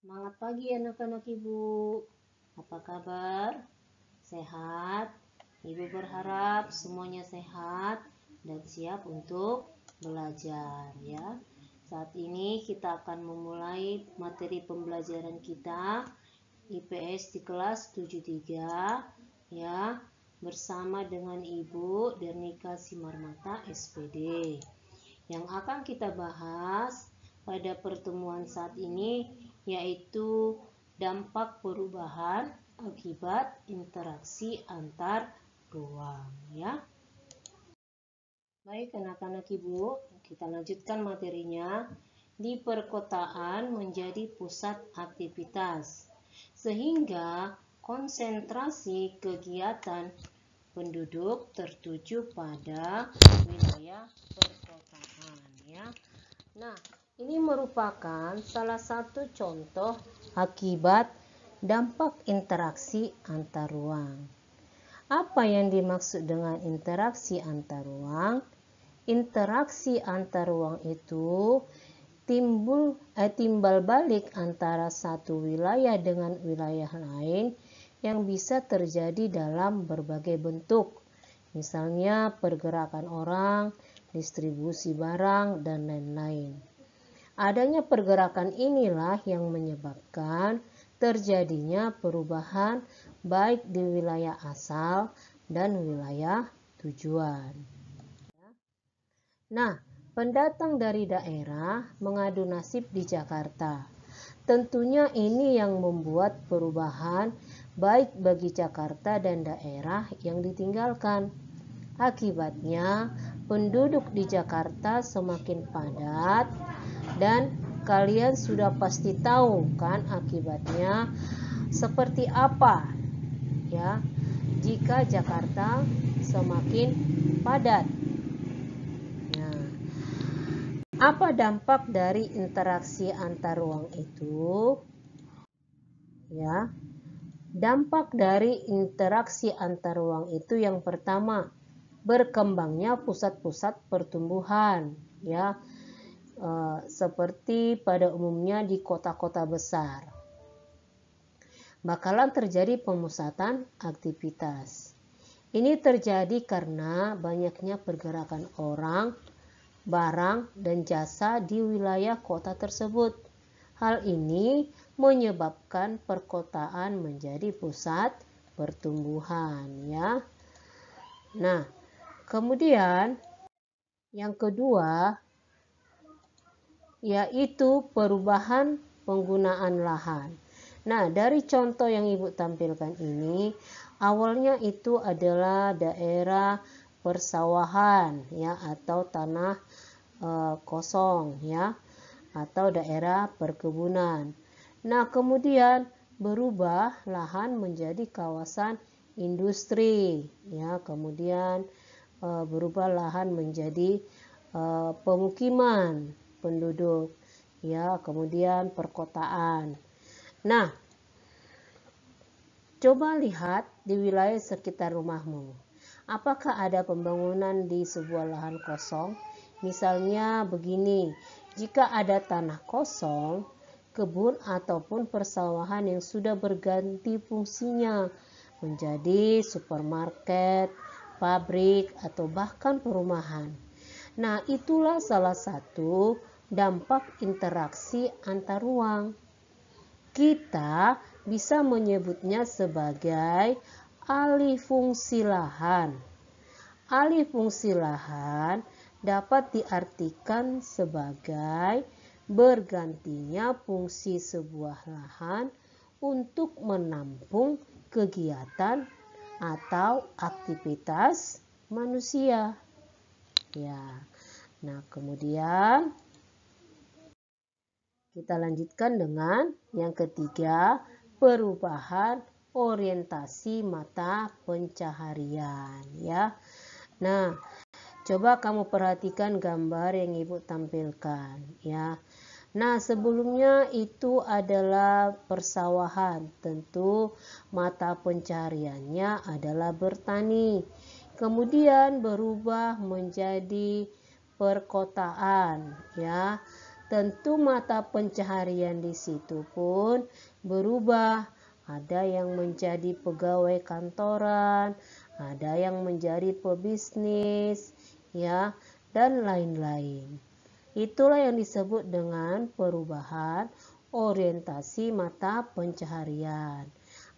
Selamat pagi anak-anak ibu. Apa kabar? Sehat? Ibu berharap semuanya sehat dan siap untuk belajar ya. Saat ini kita akan memulai materi pembelajaran kita IPS di kelas 73 ya bersama dengan Ibu Dernika Simarmata SPD. Yang akan kita bahas pada pertemuan saat ini yaitu dampak perubahan akibat interaksi antar ruang ya. Baik anak-anak ibu, kita lanjutkan materinya. Di perkotaan menjadi pusat aktivitas, sehingga konsentrasi kegiatan penduduk tertuju pada wilayah perkotaan ya. Nah, ini merupakan salah satu contoh akibat dampak interaksi antar ruang. Apa yang dimaksud dengan interaksi antar ruang? Interaksi antar ruang itu timbul eh, timbal balik antara satu wilayah dengan wilayah lain yang bisa terjadi dalam berbagai bentuk. Misalnya pergerakan orang, distribusi barang, dan lain-lain. Adanya pergerakan inilah yang menyebabkan terjadinya perubahan baik di wilayah asal dan wilayah tujuan. Nah, pendatang dari daerah mengadu nasib di Jakarta. Tentunya ini yang membuat perubahan baik bagi Jakarta dan daerah yang ditinggalkan. Akibatnya, penduduk di Jakarta semakin padat, dan kalian sudah pasti tahu kan akibatnya seperti apa ya jika Jakarta semakin padat. Nah, apa dampak dari interaksi antar ruang itu? Ya. Dampak dari interaksi antar ruang itu yang pertama, berkembangnya pusat-pusat pertumbuhan, ya Eh, seperti pada umumnya di kota-kota besar. Bakalan terjadi pemusatan aktivitas. Ini terjadi karena banyaknya pergerakan orang, barang, dan jasa di wilayah kota tersebut. Hal ini menyebabkan perkotaan menjadi pusat pertumbuhan ya. Nah, kemudian yang kedua yaitu perubahan penggunaan lahan. Nah, dari contoh yang Ibu tampilkan ini, awalnya itu adalah daerah persawahan ya atau tanah e, kosong ya atau daerah perkebunan. Nah, kemudian berubah lahan menjadi kawasan industri ya, kemudian e, berubah lahan menjadi e, pemukiman penduduk ya kemudian perkotaan nah coba lihat di wilayah sekitar rumahmu apakah ada pembangunan di sebuah lahan kosong misalnya begini jika ada tanah kosong kebun ataupun persawahan yang sudah berganti fungsinya menjadi supermarket pabrik atau bahkan perumahan Nah, itulah salah satu dampak interaksi antar ruang. Kita bisa menyebutnya sebagai alih fungsi lahan. Alih fungsi lahan dapat diartikan sebagai bergantinya fungsi sebuah lahan untuk menampung kegiatan atau aktivitas manusia. Ya. Nah, kemudian kita lanjutkan dengan yang ketiga, perubahan orientasi mata pencaharian ya. Nah, coba kamu perhatikan gambar yang Ibu tampilkan ya. Nah, sebelumnya itu adalah persawahan. Tentu mata pencahariannya adalah bertani. Kemudian berubah menjadi perkotaan ya tentu mata pencaharian di situ pun berubah. Ada yang menjadi pegawai kantoran, ada yang menjadi pebisnis, ya, dan lain-lain. Itulah yang disebut dengan perubahan orientasi mata pencaharian.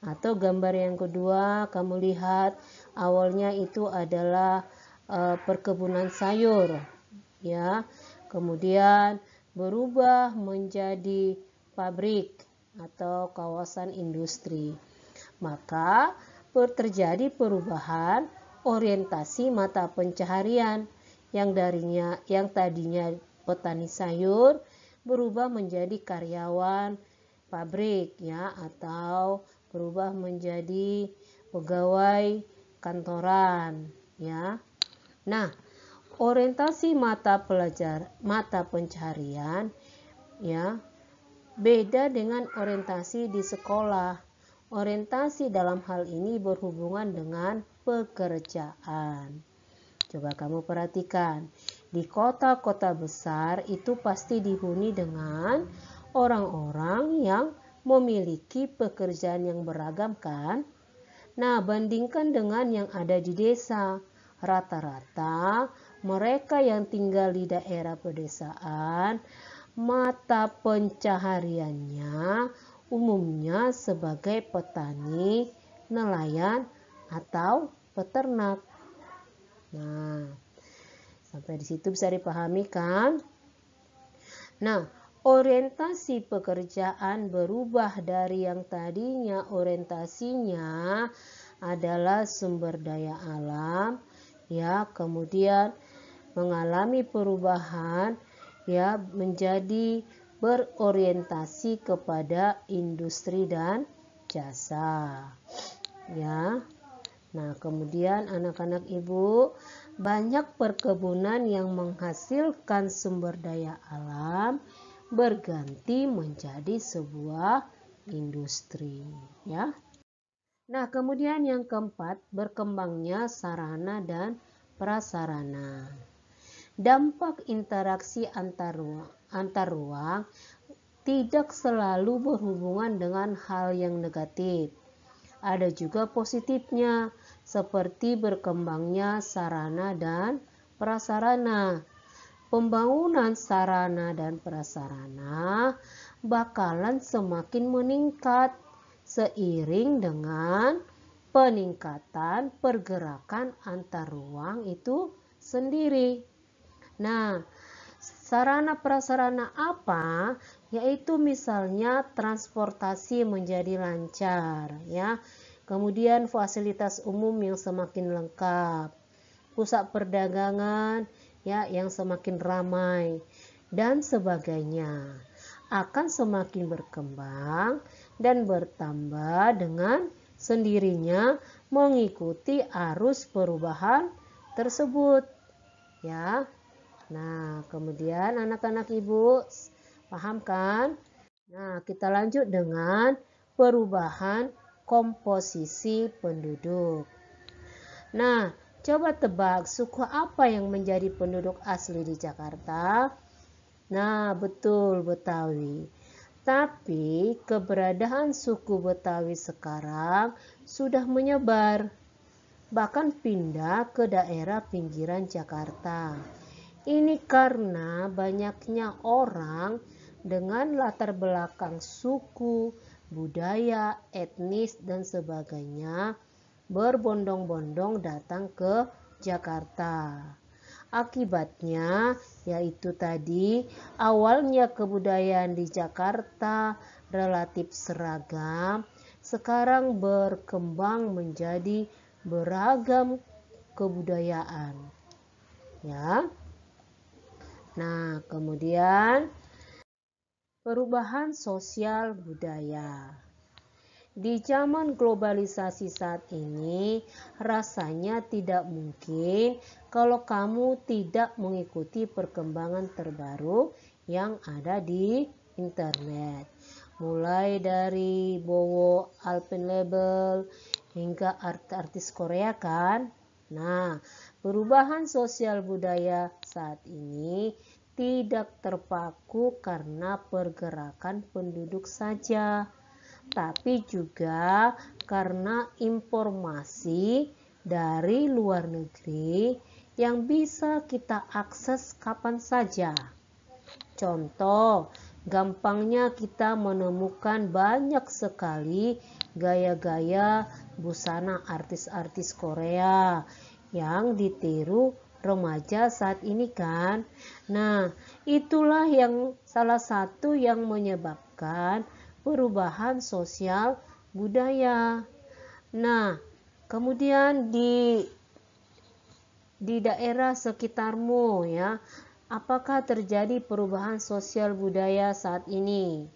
Atau gambar yang kedua, kamu lihat awalnya itu adalah e, perkebunan sayur, ya. Kemudian berubah menjadi pabrik atau kawasan industri. Maka terjadi perubahan orientasi mata pencaharian yang darinya yang tadinya petani sayur berubah menjadi karyawan pabrik ya atau berubah menjadi pegawai kantoran ya. Nah, orientasi mata pelajar mata pencarian ya beda dengan orientasi di sekolah. Orientasi dalam hal ini berhubungan dengan pekerjaan. Coba kamu perhatikan, di kota-kota besar itu pasti dihuni dengan orang-orang yang memiliki pekerjaan yang beragam kan? Nah, bandingkan dengan yang ada di desa. Rata-rata mereka yang tinggal di daerah pedesaan, mata pencahariannya umumnya sebagai petani, nelayan, atau peternak. Nah, sampai di situ bisa dipahami kan? Nah, orientasi pekerjaan berubah dari yang tadinya orientasinya adalah sumber daya alam, ya, kemudian mengalami perubahan ya menjadi berorientasi kepada industri dan jasa ya nah kemudian anak-anak ibu banyak perkebunan yang menghasilkan sumber daya alam berganti menjadi sebuah industri ya nah kemudian yang keempat berkembangnya sarana dan prasarana Dampak interaksi antar ruang, antar ruang tidak selalu berhubungan dengan hal yang negatif. Ada juga positifnya, seperti berkembangnya sarana dan prasarana. Pembangunan sarana dan prasarana bakalan semakin meningkat seiring dengan peningkatan pergerakan antar ruang itu sendiri. Nah, sarana prasarana apa? Yaitu misalnya transportasi menjadi lancar, ya. Kemudian fasilitas umum yang semakin lengkap, pusat perdagangan ya yang semakin ramai dan sebagainya akan semakin berkembang dan bertambah dengan sendirinya mengikuti arus perubahan tersebut ya Nah, kemudian anak-anak ibu paham kan? Nah, kita lanjut dengan perubahan komposisi penduduk. Nah, coba tebak suku apa yang menjadi penduduk asli di Jakarta? Nah, betul Betawi. Tapi keberadaan suku Betawi sekarang sudah menyebar, bahkan pindah ke daerah pinggiran Jakarta. Ini karena banyaknya orang dengan latar belakang suku, budaya, etnis, dan sebagainya berbondong-bondong datang ke Jakarta. Akibatnya, yaitu tadi awalnya kebudayaan di Jakarta relatif seragam, sekarang berkembang menjadi beragam kebudayaan. Ya. Nah, kemudian perubahan sosial budaya. Di zaman globalisasi saat ini, rasanya tidak mungkin kalau kamu tidak mengikuti perkembangan terbaru yang ada di internet. Mulai dari Bowo Alpenlabel hingga artis artis Korea kan? Nah, perubahan sosial budaya saat ini tidak terpaku karena pergerakan penduduk saja, tapi juga karena informasi dari luar negeri yang bisa kita akses kapan saja. Contoh, gampangnya kita menemukan banyak sekali gaya-gaya busana artis-artis Korea yang ditiru remaja saat ini kan. Nah, itulah yang salah satu yang menyebabkan perubahan sosial budaya. Nah, kemudian di di daerah sekitarmu ya, apakah terjadi perubahan sosial budaya saat ini?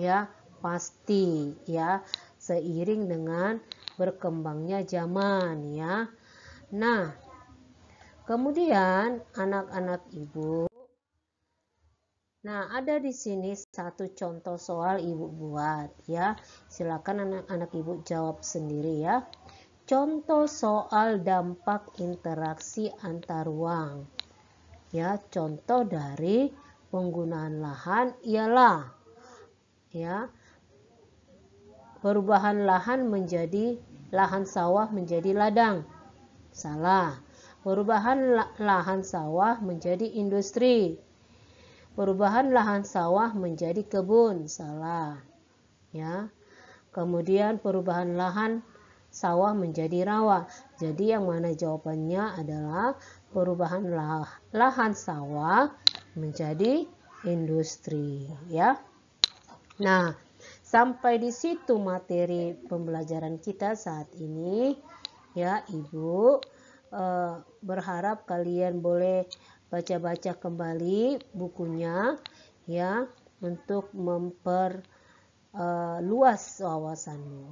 Ya, pasti ya, seiring dengan berkembangnya zaman ya. Nah, Kemudian anak-anak ibu, nah ada di sini satu contoh soal ibu buat ya. Silakan anak-anak ibu jawab sendiri ya. Contoh soal dampak interaksi antar ruang. Ya, contoh dari penggunaan lahan ialah ya perubahan lahan menjadi lahan sawah menjadi ladang. Salah Perubahan lahan sawah menjadi industri. Perubahan lahan sawah menjadi kebun, salah. Ya. Kemudian perubahan lahan sawah menjadi rawa. Jadi yang mana jawabannya adalah perubahan lahan sawah menjadi industri, ya. Nah, sampai di situ materi pembelajaran kita saat ini ya Ibu uh, berharap kalian boleh baca-baca kembali bukunya ya untuk memperluas eh, uh, wawasanmu.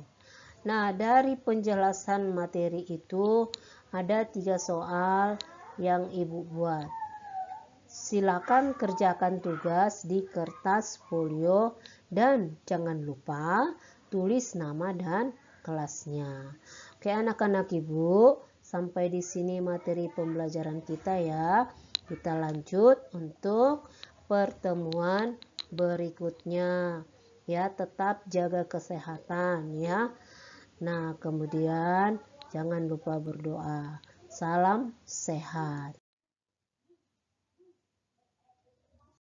Nah, dari penjelasan materi itu ada tiga soal yang Ibu buat. Silakan kerjakan tugas di kertas folio dan jangan lupa tulis nama dan kelasnya. Oke, anak-anak Ibu, Sampai di sini materi pembelajaran kita ya. Kita lanjut untuk pertemuan berikutnya ya tetap jaga kesehatan ya. Nah, kemudian jangan lupa berdoa. Salam sehat.